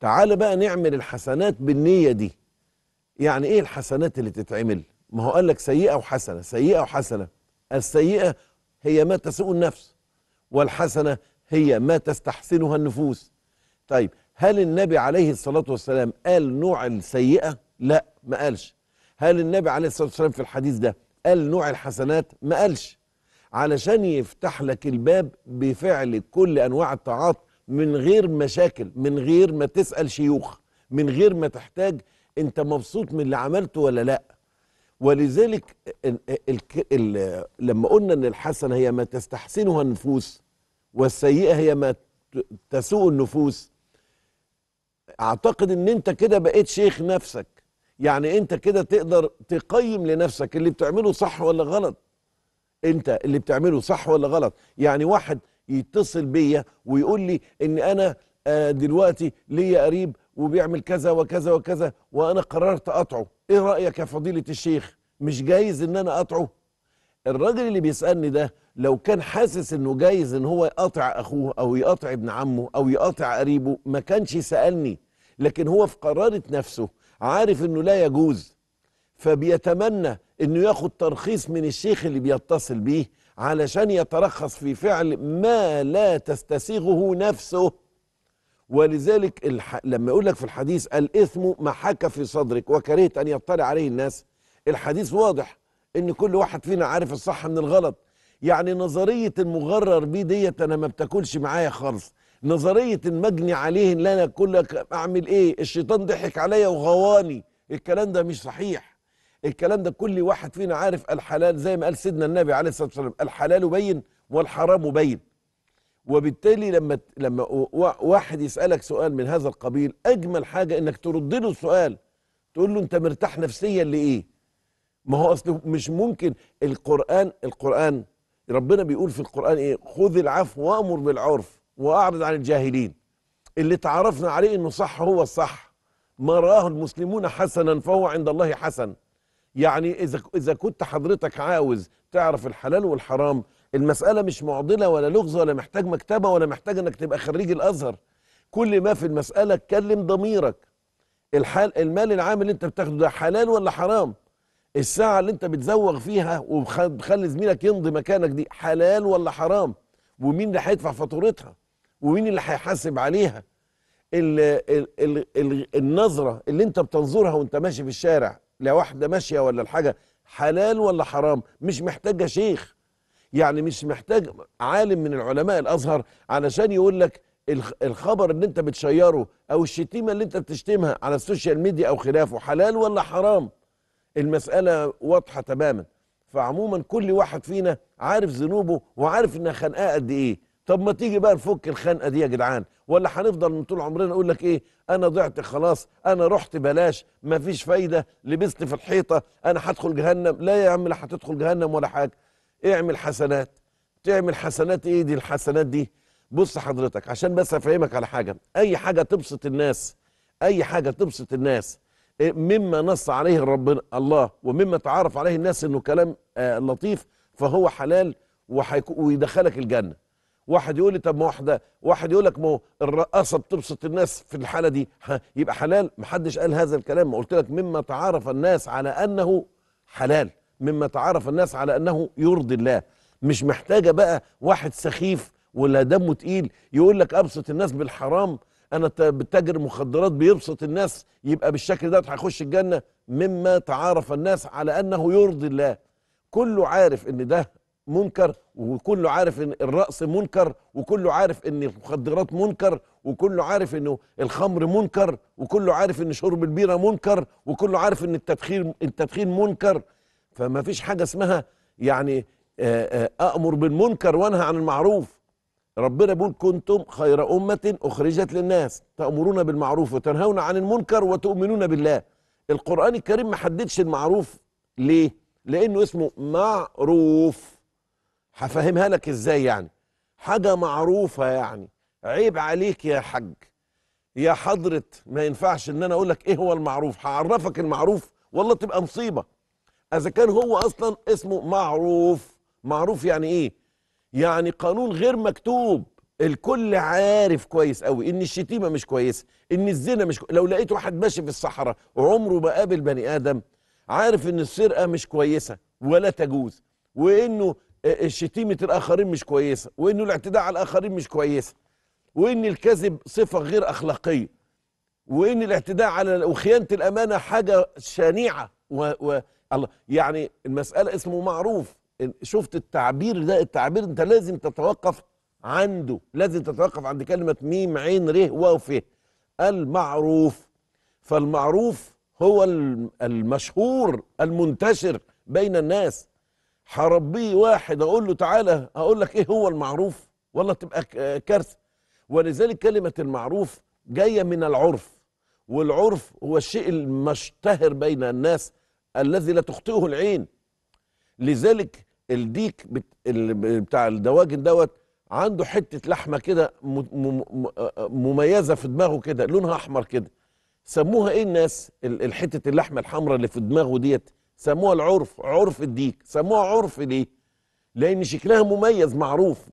تعال بقى نعمل الحسنات بالنية دي يعني ايه الحسنات اللي تتعمل ما هو قال لك سيئة وحسنة سيئة وحسنة السيئة هي ما تسوء النفس والحسنة هي ما تستحسنها النفوس طيب هل النبي عليه الصلاة والسلام قال نوع السيئة لا ما قالش هل النبي عليه الصلاة والسلام في الحديث ده قال نوع الحسنات ما قالش علشان يفتح لك الباب بفعل كل أنواع الطاعات من غير مشاكل من غير ما تسأل شيوخ من غير ما تحتاج انت مبسوط من اللي عملته ولا لا ولذلك ال ال الـ لما قلنا ان الحسنه هي ما تستحسنها النفوس والسيئه هي ما تسوء النفوس اعتقد ان انت كده بقيت شيخ نفسك يعني انت كده تقدر تقيم لنفسك اللي بتعمله صح ولا غلط انت اللي بتعمله صح ولا غلط يعني واحد يتصل بيا ويقول لي ان انا آه، دلوقتي ليا قريب وبيعمل كذا وكذا وكذا وانا قررت اقطعه ايه رايك يا فضيله الشيخ مش جايز ان انا اقطعه الراجل اللي بيسالني ده لو كان حاسس انه جايز ان هو يقطع اخوه او يقطع ابن عمه او يقطع قريبه ما كانش سالني لكن هو في قراره نفسه عارف انه لا يجوز فبيتمنى انه ياخد ترخيص من الشيخ اللي بيتصل بيه علشان يترخص في فعل ما لا تستسيغه نفسه ولذلك الح... لما يقول لك في الحديث الإثم ما حكى في صدرك وكرهت أن يطلع عليه الناس الحديث واضح إن كل واحد فينا عارف الصح من الغلط يعني نظرية المغرر بيه ديت أنا ما بتاكلش معايا خالص نظرية المجني عليه إن أنا كلك أعمل إيه الشيطان ضحك عليا وغواني الكلام ده مش صحيح الكلام ده كل واحد فينا عارف الحلال زي ما قال سيدنا النبي عليه الصلاه والسلام الحلال بين والحرام بين وبالتالي لما لما واحد يسالك سؤال من هذا القبيل اجمل حاجه انك ترد له السؤال تقول له انت مرتاح نفسيا لايه ما هو اصل مش ممكن القران القران ربنا بيقول في القران ايه خذ العفو وامر بالعرف واعرض عن الجاهلين اللي تعرفنا عليه انه صح هو الصح ما راه المسلمون حسنا فهو عند الله حسن يعني اذا اذا كنت حضرتك عاوز تعرف الحلال والحرام المساله مش معضله ولا لغز ولا محتاج مكتبه ولا محتاج انك تبقى خريج الازهر كل ما في المساله اتكلم ضميرك الحال المال العام اللي انت بتاخده ده حلال ولا حرام الساعه اللي انت بتزوغ فيها وبتخلي زميلك يمضي مكانك دي حلال ولا حرام ومين اللي هيدفع فاتورتها ومين اللي هيحاسب عليها الـ الـ الـ النظره اللي انت بتنظرها وانت ماشي في الشارع لا واحده ماشيه ولا الحاجه حلال ولا حرام مش محتاجه شيخ يعني مش محتاج عالم من العلماء الازهر علشان يقول لك الخبر اللي انت بتشيره او الشتيمه اللي انت بتشتمها على السوشيال ميديا او خلافه حلال ولا حرام المساله واضحه تماما فعموما كل واحد فينا عارف ذنوبه وعارف انها خانقاه قد ايه طب ما تيجي بقى نفك الخنقه دي يا جدعان ولا هنفضل طول عمرنا نقول لك ايه انا ضعت خلاص انا رحت بلاش مفيش فايده لبست في الحيطه انا هدخل جهنم لا يا عم لا هتدخل جهنم ولا حاجه اعمل حسنات تعمل حسنات ايه دي الحسنات دي بص حضرتك عشان بس افهمك على حاجه اي حاجه تبسط الناس اي حاجه تبسط الناس إيه، مما نص عليه ربنا الله ومما تعرف عليه الناس انه كلام آه لطيف فهو حلال ويدخلك الجنه واحد يقول لي طب ما واحده واحد يقول لك ما الرقاصه بتبسط الناس في الحاله دي يبقى حلال ما حدش قال هذا الكلام ما قلت لك مما تعارف الناس على انه حلال مما تعارف الناس على انه يرضي الله مش محتاجه بقى واحد سخيف ولا دمه تقيل يقول لك ابسط الناس بالحرام انا بتاجر مخدرات بيبسط الناس يبقى بالشكل ده هيخش الجنه مما تعارف الناس على انه يرضي الله كله عارف ان ده منكر وكله عارف ان الرقص منكر وكله عارف ان المخدرات منكر وكله عارف انه الخمر منكر وكله عارف ان شرب البيره منكر وكله عارف ان التدخين التدخين منكر فما فيش حاجه اسمها يعني آه، آه، أأمر بالمنكر وانهى عن المعروف ربنا بيقول كنتم خير امه اخرجت للناس تامرون بالمعروف وتنهون عن المنكر وتؤمنون بالله القران الكريم ما حددش المعروف ليه لانه اسمه معروف هفهمها لك ازاي يعني حاجة معروفة يعني عيب عليك يا حج يا حضرة ما ينفعش ان انا اقول لك ايه هو المعروف هعرفك المعروف والله تبقى مصيبة اذا كان هو اصلا اسمه معروف معروف يعني ايه يعني قانون غير مكتوب الكل عارف كويس قوي ان الشتيمه مش كويسه ان الزنا مش كويس. لو لقيت واحد ماشي في الصحراء وعمره ما قابل بني ادم عارف ان السرقه مش كويسه ولا تجوز وانه شتيمه الاخرين مش كويسه وانه الاعتداء على الاخرين مش كويسه وان الكذب صفه غير اخلاقيه وان الاعتداء على وخيانه الامانه حاجه شنيعه و, و الله يعني المساله اسمه معروف شفت التعبير ده التعبير انت لازم تتوقف عنده لازم تتوقف عند كلمه ميم عين ره واو فه المعروف فالمعروف هو المشهور المنتشر بين الناس هربيه واحد اقول له تعالى هقول لك ايه هو المعروف والله تبقى كارثه ولذلك كلمه المعروف جايه من العرف والعرف هو الشيء المشتهر بين الناس الذي لا تخطئه العين لذلك الديك بت... بتاع الدواجن دوت عنده حته لحمه كده مميزه في دماغه كده لونها احمر كده سموها ايه الناس حته اللحمه الحمراء اللي في دماغه ديت سموها العرف عرف الديك سموها عرف ليه لان شكلها مميز معروف